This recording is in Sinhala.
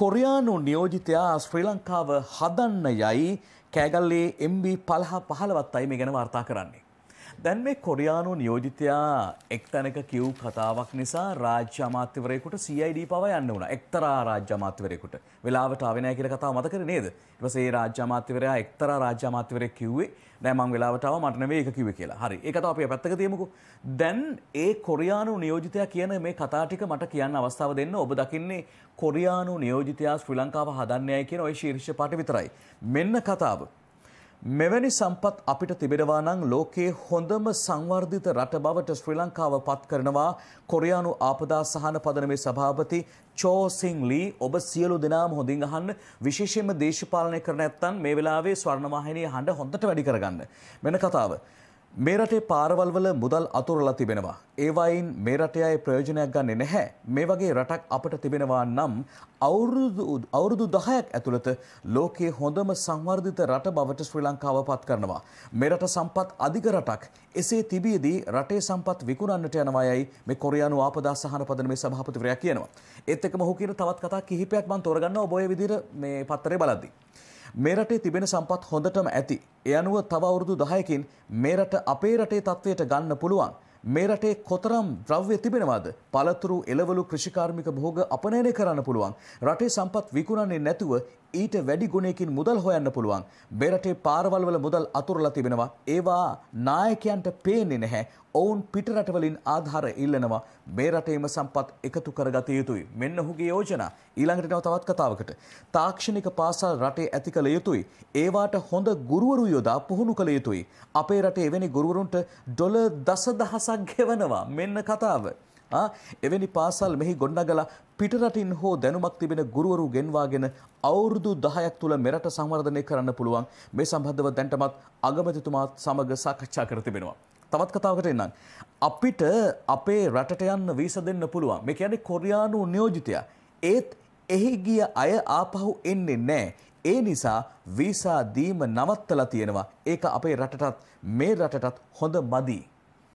කොරයානු නියෝජිතයා ශ්‍රී ලංකාව හදන්න යයි කෑගල්ලේ MB පලහ පහලවත් අයි මේ ගැන වාර්තා කරන්නේ. දැන් මේ කොරියානු නියෝජිතයා එක්තැනක කිව් කතාවක් නිසා රාජ්‍ය අමාත්‍යවරයෙකුට CID පවා යන්න වුණා. එක්තරා රාජ්‍ය අමාත්‍යවරයෙකුට. වෙලාවට ආවේ නැහැ කියලා කතාව මතකද නේද? ඊට පස්සේ ඒ රාජ්‍ය අමාත්‍යවරයා එක්තරා රාජ්‍ය අමාත්‍යවරයෙක් කිව්වේ නෑ මං වෙලාවට ආවා මට නෙවෙයි ඒක කිව්වේ කියලා. හරි. ඒක තමයි අපි පැත්තක තියමුකෝ. දැන් ඒ කොරියානු නියෝජිතයා කියන මේ කතා ටික මට කියන්න අවස්ථාව දෙන්න ඔබ දකින්නේ කොරියානු නියෝජිතයා ශ්‍රී ලංකාව හදන්නේ කියන ওই ශීර්ෂ පාඨ විතරයි. මෙන්න කතාව. මෙවැනි සම්පත් අපිට තිබෙනවා නම් ලෝකයේ හොඳම සංවර්ධිත රට බවට ශ්‍රී ලංකාව පත් කරනවා කොරියානු ආපදා සහන පදනමේ සභාපති චෝ සිං ලී ඔබ සියලු දෙනාම හොඳින් අහන්න විශේෂයෙන්ම දේශපාලනය කර නැත්නම් මේ වෙලාවේ ස්වර්ණවාහිනිය හඬ හොඳට වැඩි කරගන්න වෙන කතාව මේ රටේ පාරවල්වල මුදල් අතුරලා තිබෙනවා. ඒවයින් මේ රටේ අය ප්‍රයෝජනයක් ගන්නෙ නැහැ. මේ වගේ රටක් අපට තිබෙනවා නම් අවුරුදු අවුරුදු 10ක් ඇතුළත ලෝකයේ හොඳම සංවර්ධිත රට බවට ශ්‍රී ලංකාව පත් කරනවා. මේ රට සම්පත් අධික රටක්. එසේ තිබියදී රටේ සම්පත් විකුණන්නට යනවා යයි මේ කොරියානු ආපදා සහන පදනමේ සභාපතිවරයා කියනවා. ඒත් එක්කම ඔහු කියන තවත් කතා කිහිපයක් මම තෝරගන්නවා ඔබ ඔය විදිහට මේ පත්තරේ බලද්දී. මේ රටේ තිබෙන සම්පත් හොඳටම ඇති. ඒ අනුව තව අවුරුදු 10කින් මේ රට අපේ රටේ තත්වයට ගන්න පුළුවන්. මේ රටේ කොතරම් ද්‍රව්‍ය තිබෙනවද? පළතුරු, එළවලු, කෘෂිකාර්මික භෝග අපනයනය කරන්න පුළුවන්. රටේ සම්පත් විකුණන්නේ නැතුව ඊට වැඩි ගුණයකින් මුදල් හොයන්න පුළුවන්. මේ රටේ පාරවල් වල මුදල් අතුරලා තිබෙනවා. ඒවා නායකයන්ට පේන්නේ නැහැ. ඔවුන් පිටරටවලින් ආධාර ඉල්ලනවා මේ රටේම සම්පත් එකතු කරගත යුතුයි. මෙන්න ඔහුගේ යෝජනා. ඊළඟට එනවා තවත් කතාවකට. තාක්ෂණික පාසල් රටේ ඇති කළ යුතුයි. ඒවාට හොඳ ගුරුවරු යොදා පුහුණු කළ යුතුයි. අපේ රටේ එවැනි ගුරුවරුන්ට ඩොලර් දසදහසක් ගෙවනවා. මෙන්න කතාව. එවැනි පාසල් මෙහි ගොඩනගලා පිටරටින් හෝ දැනුමක් තිබෙන ගුරුවරු ගෙන්වාගෙන අවුරුදු 10ක් තුල මෙරට සංවර්ධනය කරන්න පුළුවන් මේ සම්බන්ධව දැන්ටමත් අගමැතිතුමාත් සමග සාකච්ඡා කර තිබෙනවා තවත් කතාවකට එන්නම්. අපිට අපේ රටට යන්න වීස දෙන්න පුළුවන්. මේ කියන්නේ කොරියානු නියෝජිතයා. ඒත් එහි ගිය අය ආපහු එන්නේ නැහැ. ඒ නිසා වීසා දීම නවත්තලා තියෙනවා. ඒක අපේ රටටත් මේ රටටත් හොඳ මදි.